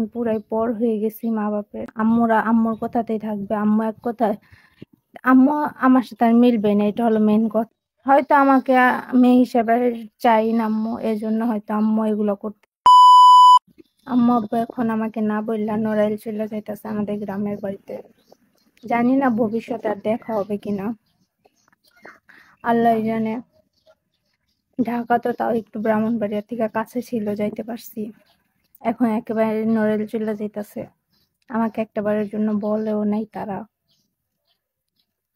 এখন পুরাই পর হয়ে গেছি মা বাপের আম্মুরা আম্মুর কথাতেই থাকবে আম্মু এক কথা আম্মু আমার সাথে আর মিলবে না এটা হলো মেন কথা হয়তো আমাকে মেয়ে হিসাবে চাই না আম্মু এই জন্য হয়তো আম্মু এগুলো করতে আম্মু আব্বু এখন আমাকে না বললা নড়াইল চলে যাইতেছে আমাদের গ্রামের বাড়িতে জানি না ভবিষ্যতে আর দেখা হবে কিনা আল্লাহ জানে ঢাকা তো তাও একটু ব্রাহ্মণবাড়িয়া থেকে কাছে ছিল যাইতে পারছি এখন একেবারে নরেল চলে যেতেছে আমাকে একটাবারের জন্য বলেও নাই তারা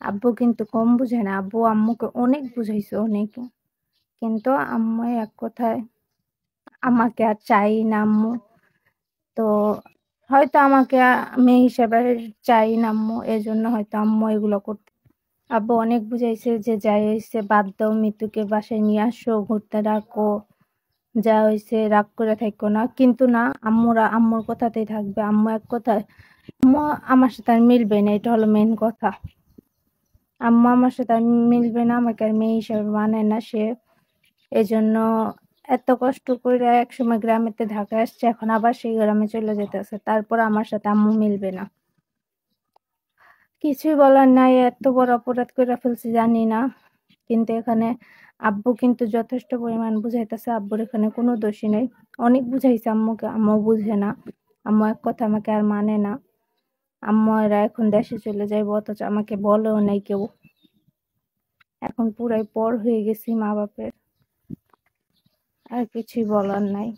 আব্বু কিন্তু কম বুঝে না আব্বু আম্মুকে অনেক বুঝাইছে অনেক কিন্তু আম্মু এক কথায় আমাকে আর চাই না আম্মু তো হয়তো আমাকে মেয়ে হিসেবে চাই না আম্মু এই জন্য হয়তো আম্মু এগুলো করতে আব্বু অনেক বুঝাইছে যে যাইছে বাদ দাও মৃত্যুকে বাসায় নিয়ে আসো ঘুরতে ডাকো যা হয়েছে রাগ করে থাকো না কিন্তু না আম্মুরা আম্মুর কথাতেই থাকবে আম্মু এক কথায় আমার সাথে আর মিলবে না এটা হলো মেন কথা আম্মু আমার সাথে আর মিলবে না আমাকে আর মেয়ে হিসাবে মানে না সে এই জন্য এত কষ্ট করে একসময় গ্রামেতে ঢাকা আসছে এখন আবার সেই গ্রামে চলে যেতেছে তারপর আমার সাথে আম্মু মিলবে না কিছুই বলার নাই এত বড় অপরাধ করে ফেলছি জানি না কিন্তু এখানে আব্বু কিন্তু যথেষ্ট পরিমাণ বুঝাইতেছে আব্বুর এখানে কোনো দোষী নেই অনেক বুঝাইছে আম্মুকে আম্মু বুঝে না আম্মু এক কথা আমাকে আর মানে না আম্মু এরা এখন দেশে চলে যায় অথচ আমাকে বলেও নাই কেউ এখন পুরাই পর হয়ে গেছি মা বাপের আর কিছুই বলার নাই